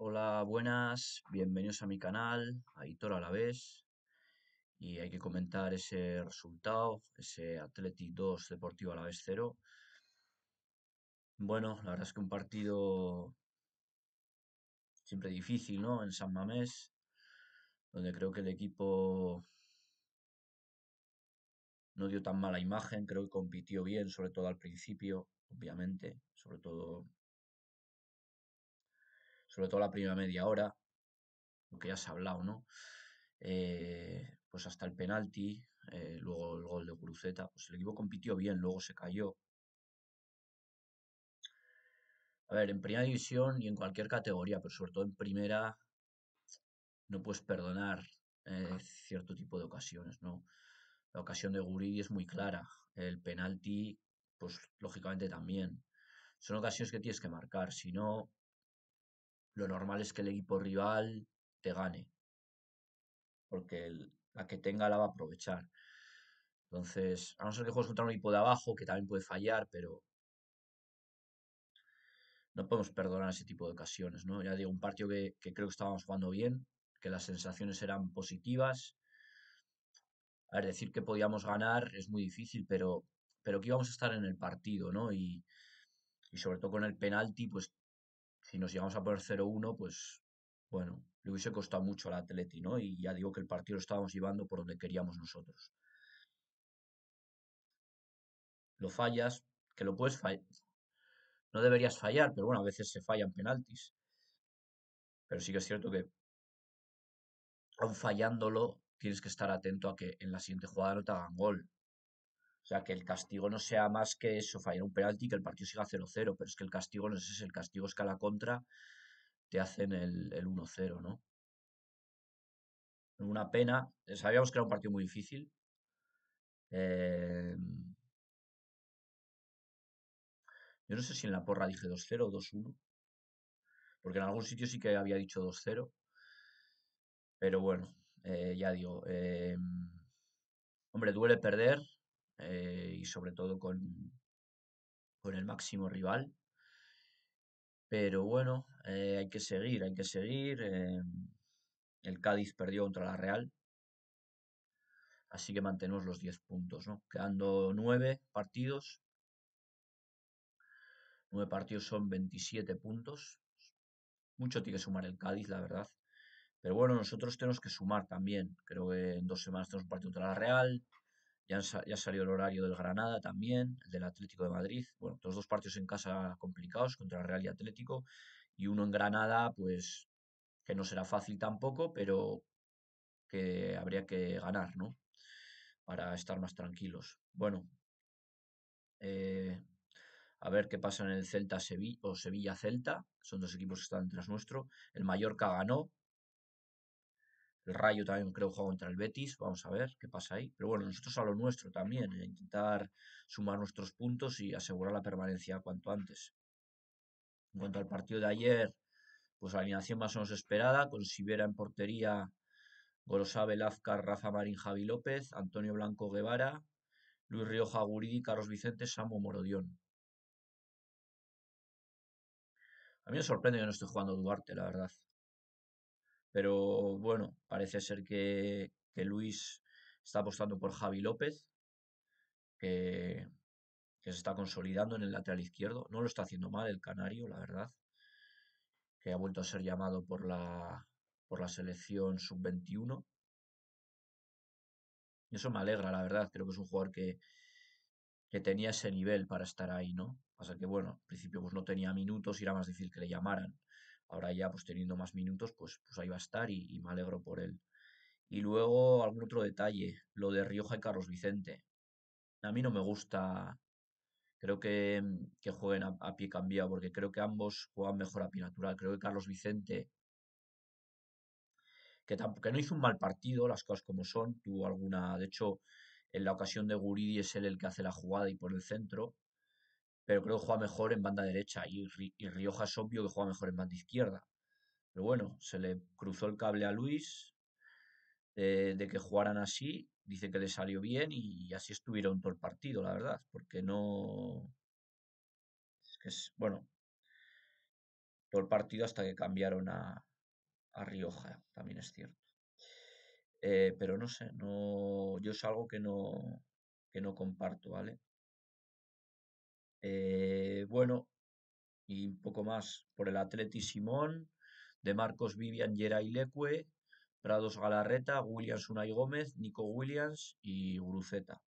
Hola, buenas, bienvenidos a mi canal, a la vez Y hay que comentar ese resultado, ese Athletic 2, Deportivo a la vez 0. Bueno, la verdad es que un partido siempre difícil, ¿no? En San Mamés, donde creo que el equipo no dio tan mala imagen, creo que compitió bien, sobre todo al principio, obviamente, sobre todo sobre todo la primera media hora, lo que ya se ha hablado, ¿no? Eh, pues hasta el penalti, eh, luego el gol de Cruceta. pues el equipo compitió bien, luego se cayó. A ver, en primera división y en cualquier categoría, pero sobre todo en primera, no puedes perdonar eh, cierto tipo de ocasiones, ¿no? La ocasión de Guridi es muy clara, el penalti, pues lógicamente también. Son ocasiones que tienes que marcar, si no, lo normal es que el equipo rival te gane, porque la que tenga la va a aprovechar. Entonces, a no ser que juegues contra un equipo de abajo, que también puede fallar, pero no podemos perdonar ese tipo de ocasiones, ¿no? Ya digo, un partido que, creo que estábamos jugando bien, que las sensaciones eran positivas. A ver, decir que podíamos ganar es muy difícil, pero, pero que íbamos a estar en el partido, ¿no? Y, y sobre todo con el penalti, pues si nos llegamos a poner 0-1, pues bueno, le hubiese costado mucho al Atleti, ¿no? Y ya digo que el partido lo estábamos llevando por donde queríamos nosotros. Lo fallas, que lo puedes fallar. No deberías fallar, pero bueno, a veces se fallan penaltis. Pero sí que es cierto que, aun fallándolo, tienes que estar atento a que en la siguiente jugada no te hagan gol. O sea, que el castigo no sea más que eso, fallar un penalti, y que el partido siga 0-0, pero es que el castigo no es ese, el castigo es que a la contra te hacen el, 1-0, ¿no? Una pena, sabíamos que era un partido muy difícil. Eh, yo no sé si en la porra dije 2-0 o 2-1, porque en algún sitio sí que había dicho 2-0, pero bueno, eh, ya digo, eh, hombre, duele perder, eh, y sobre todo con, con el máximo rival. Pero bueno, eh, hay que seguir, hay que seguir. Eh, el Cádiz perdió contra la Real. Así que mantenemos los 10 puntos, ¿no? Quedando 9 partidos. 9 partidos son 27 puntos. Mucho tiene que sumar el Cádiz, la verdad. Pero bueno, nosotros tenemos que sumar también. Creo que en dos semanas tenemos un partido contra la Real. Ya, salió el horario del Granada también, el del Atlético de Madrid. Bueno, todos dos partidos en casa complicados contra Real y Atlético. Y uno en Granada, pues que no será fácil tampoco, pero que habría que ganar, ¿no? Para estar más tranquilos. Bueno, eh, a ver qué pasa en el Celta Sevilla o Sevilla Celta. Son dos equipos que están tras nuestro. El Mallorca ganó, el Rayo también creo juega contra el Betis, vamos a ver qué pasa ahí. Pero bueno, nosotros a lo nuestro también, intentar sumar nuestros puntos y asegurar la permanencia cuanto antes. En cuanto al partido de ayer, pues la alineación más o menos esperada, con Sibera en portería, gorosabe Velázquez, Rafa Marín, Javi López, Antonio Blanco Guevara, Luis Rioja Guridi, Carlos Vicente, Samu Morodión. A mí me sorprende que no esté jugando Duarte, la verdad. Pero bueno, parece ser que, que Luis está apostando por Javi López, que, que, se está consolidando en el lateral izquierdo. No lo está haciendo mal el Canario, la verdad, que ha vuelto a ser llamado por la, por la selección sub-21. Y eso me alegra, la verdad. Creo que es un jugador que, que tenía ese nivel para estar ahí, ¿no? sea que, bueno, al principio pues no tenía minutos y era más difícil que le llamaran ahora ya pues teniendo más minutos, pues, pues ahí va a estar y, me alegro por él. Y luego algún otro detalle, lo de Rioja y Carlos Vicente. A mí no me gusta, creo que, que jueguen a, pie cambiado, porque creo que ambos juegan mejor a pie natural. Creo que Carlos Vicente, que, tampoco, que no hizo un mal partido, las cosas como son, tuvo alguna, de hecho, en la ocasión de Guridi es él el que hace la jugada y por el centro, pero creo que juega mejor en banda derecha y, Rioja es obvio que juega mejor en banda izquierda. Pero bueno, se le cruzó el cable a Luis eh, de, que jugaran así, dice que le salió bien y, así estuvieron todo el partido, la verdad, porque no... Es que es, bueno, todo el partido hasta que cambiaron a, Rioja, también es cierto. Eh, pero no sé, no, yo es algo que no, que no comparto, ¿vale? Eh, bueno, y un poco más por el Atleti Simón, de Marcos Vivian y Leque, Prados Galarreta, Williams Unai Gómez, Nico Williams y Guruceta.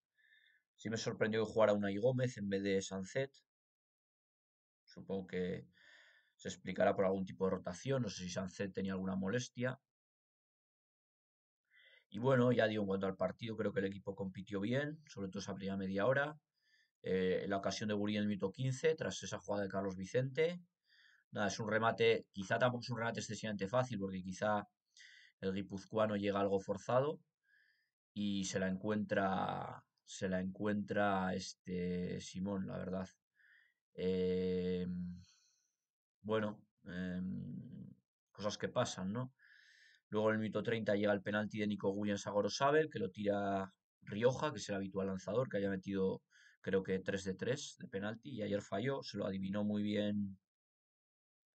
Sí me sorprendió que jugara Unai Gómez en vez de Sancet. Supongo que se explicará por algún tipo de rotación, no sé si Sancet tenía alguna molestia. Y bueno, ya digo, en cuanto al partido, creo que el equipo compitió bien, sobre todo esa primera media hora. Eh, la ocasión de Burín en el minuto 15, tras esa jugada de Carlos Vicente. Nada, es un remate, quizá tampoco es un remate excesivamente fácil, porque quizá el guipuzcoano llega algo forzado y se la encuentra, se la encuentra este Simón, la verdad. Em, bueno, em, cosas que pasan, ¿no? Luego en el minuto 30 llega el penalti de Nico Williams a Gorosabel, que lo tira Rioja, que es el habitual lanzador, que haya metido creo que 3 de 3 de penalti y ayer falló, se lo adivinó muy bien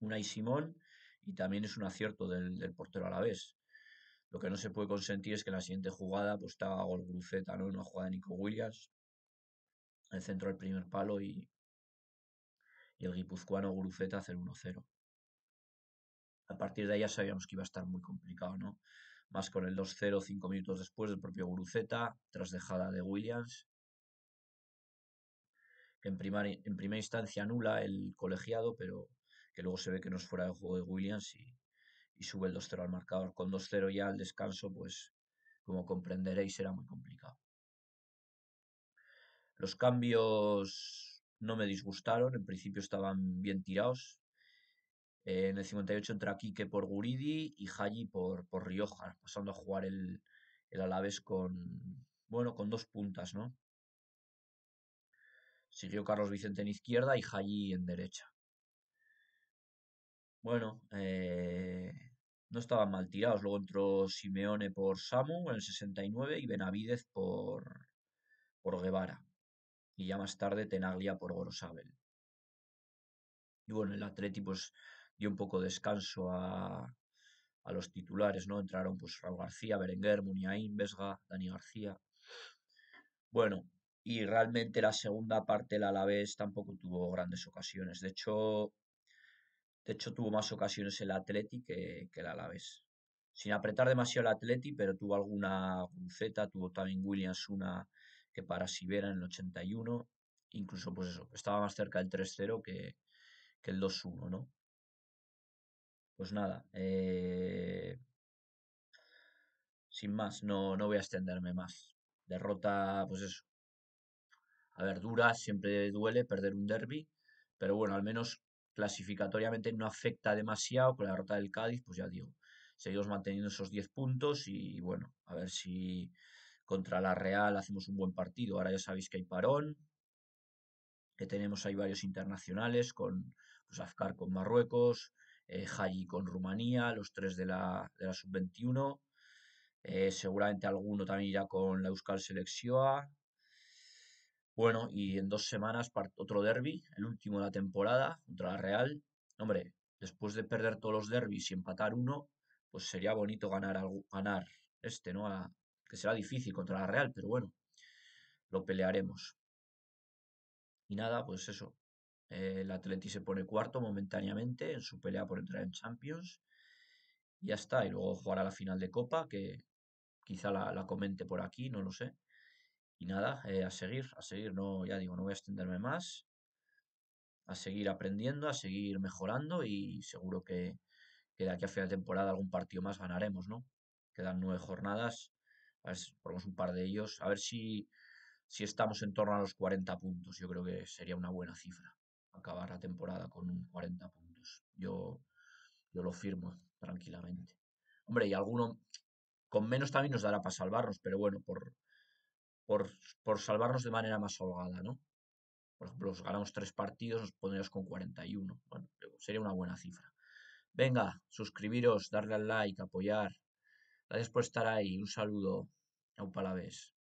Unai Simón y también es un acierto del, portero a la vez. Lo que no se puede consentir es que en la siguiente jugada pues estaba gol Gruceta, ¿no? Una jugada de Nico Williams, el centro del primer palo y, el guipuzcoano Guruceta hace 1-0. A partir de ahí ya sabíamos que iba a estar muy complicado, ¿no? Más con el 2-0 cinco minutos después del propio Guruceta, tras dejada de Williams en, primera instancia anula el colegiado, pero que luego se ve que no es fuera de juego de Williams y, sube el 2-0 al marcador. Con 2-0 ya al descanso, pues como comprenderéis, era muy complicado. Los cambios no me disgustaron, en principio estaban bien tirados. Eh, en el 58 entra Quique por Guridi y Haji por, por Rioja, pasando a jugar el, el con, bueno, con dos puntas, ¿no? Siguió Carlos Vicente en izquierda y Jalli en derecha. Bueno, eh, no estaban mal tirados. Luego entró Simeone por Samu en el 69 y Benavidez por, por Guevara. Y ya más tarde Tenaglia por Gorosabel. Y bueno, el Atleti pues dio un poco de descanso a, a los titulares, ¿no? Entraron pues Raúl García, Berenguer, Muniain, Vesga, Dani García. Bueno, y realmente la segunda parte el Alavés tampoco tuvo grandes ocasiones. De hecho, de hecho tuvo más ocasiones el Atleti que, el Alavés. Sin apretar demasiado el Atleti, pero tuvo alguna cruceta, tuvo también Williams una que para Sibera en el 81, incluso pues eso, estaba más cerca del 3-0 que, que, el 2-1, ¿no? Pues nada, eh, sin más, no, no voy a extenderme más. Derrota, pues eso, a ver, dura, siempre duele perder un derby, pero bueno, al menos clasificatoriamente no afecta demasiado con la derrota del Cádiz, pues ya digo, seguimos manteniendo esos 10 puntos y bueno, a ver si contra la Real hacemos un buen partido. Ahora ya sabéis que hay parón, que tenemos ahí varios internacionales con pues, Afkar con Marruecos, eh, con Rumanía, los tres de la, de la sub-21. Eh, seguramente alguno también irá con la Euskal Selección bueno, y en dos semanas otro derby, el último de la temporada, contra la Real. Hombre, después de perder todos los derbis y empatar uno, pues sería bonito ganar, ganar este, ¿no? que será difícil contra la Real, pero bueno, lo pelearemos. Y nada, pues eso. el Atleti se pone cuarto momentáneamente en su pelea por entrar en Champions. Y ya está. Y luego jugará la final de Copa, que quizá la comente por aquí, no lo sé y nada, eh, a seguir, a seguir, no, ya digo, no voy a extenderme más, a seguir aprendiendo, a seguir mejorando y seguro que, de aquí a final de temporada algún partido más ganaremos, ¿no? Quedan nueve jornadas, a ver un par de ellos, a ver si, si estamos en torno a los 40 puntos, yo creo que sería una buena cifra acabar la temporada con un 40 puntos. Yo, yo lo firmo tranquilamente. Hombre, y alguno con menos también nos dará para salvarnos, pero bueno, por, por, por salvarnos de manera más holgada, ¿no? Por ejemplo, ganamos tres partidos, nos pondríamos con 41. Bueno, sería una buena cifra. Venga, suscribiros, darle al like, apoyar. Gracias por estar ahí. Un saludo. A un palabés